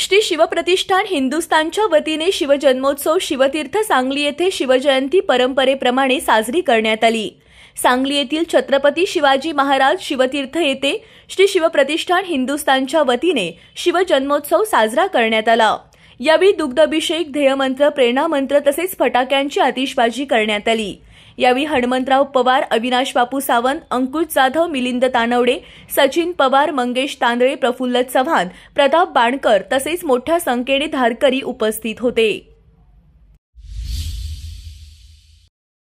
श्री शिवप्रतिष्ठान हिंदुस्थानच्या वतीने शिवजन्मोत्सव शिवतीर्थ सांगली येथे शिवजयंती परंपरेप्रमाणे साजरी करण्यात आली सांगली येथील छत्रपती शिवाजी महाराज शिवतीर्थ येथे श्री शिवप्रतिष्ठान हिंदुस्थानच्या वतीने शिवजन्मोत्सव साजरा करण्यात आला यावेळी दुग्धाभिषेक ध्येयमंत्र प्रेरणामंत्र तसेच फटाक्यांची आतिषबाजी करण्यात आली यावेळी हनुमंतराव पवार अविनाश बापू सावंत अंकुश जाधव मिलिंद तानवडे सचिन पवार मंगेश तांदळे प्रफुल्ल चव्हाण प्रताप बाणकर तसेच मोठ्या संख्येने धारकरी उपस्थित होते